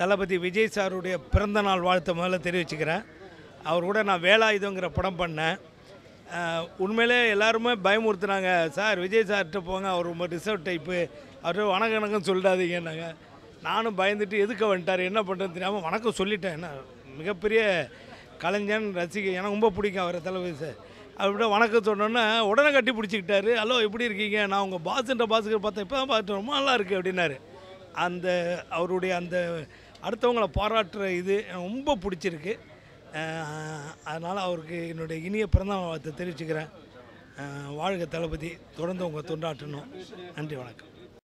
தளபதி விஜய் சாருடைய பிறந்தநாள் வாழ்த்து முதல்ல தெரிவிச்சுக்கிறேன் அவர் கூட நான் வேலாயுதங்கிற படம் பண்ணேன் உண்மையிலே எல்லாருமே பயமுறுத்துனாங்க சார் விஜய் சார்கிட்ட போங்க அவர் ரொம்ப ரிசர்வ் டைப்பு அவர் வணக்கணக்கம் சொல்லிடாதீங்கன்னாங்க நானும் பயந்துட்டு எதுக்க வந்துட்டார் என்ன பண்ணுறது தெரியாமல் வணக்கம் சொல்லிட்டேன் என்ன மிகப்பெரிய கலைஞன் ரசிக எனக்கு ரொம்ப பிடிக்கும் அவரை தளபதி சார் அப்படியே வணக்கம் சொன்னோன்னே உடனே கட்டி பிடிச்சிக்கிட்டாரு ஹலோ எப்படி இருக்கீங்க நான் உங்கள் பாஸுன்ற பாஸுக்கு பார்த்தேன் இப்போ தான் பார்த்துட்டு ரொம்ப நல்லா இருக்குது அப்படின்னாரு அந்த அவருடைய அந்த அடுத்தவங்களை பாராட்டுற இது ரொம்ப பிடிச்சிருக்கு அதனால் அவருக்கு என்னுடைய இனிய பிறந்த வாழ்த்தை தெரிவிச்சுக்கிறேன் வாழ்க தளபதி தொடர்ந்து உங்கள் தொண்டாற்றணும் நன்றி வணக்கம்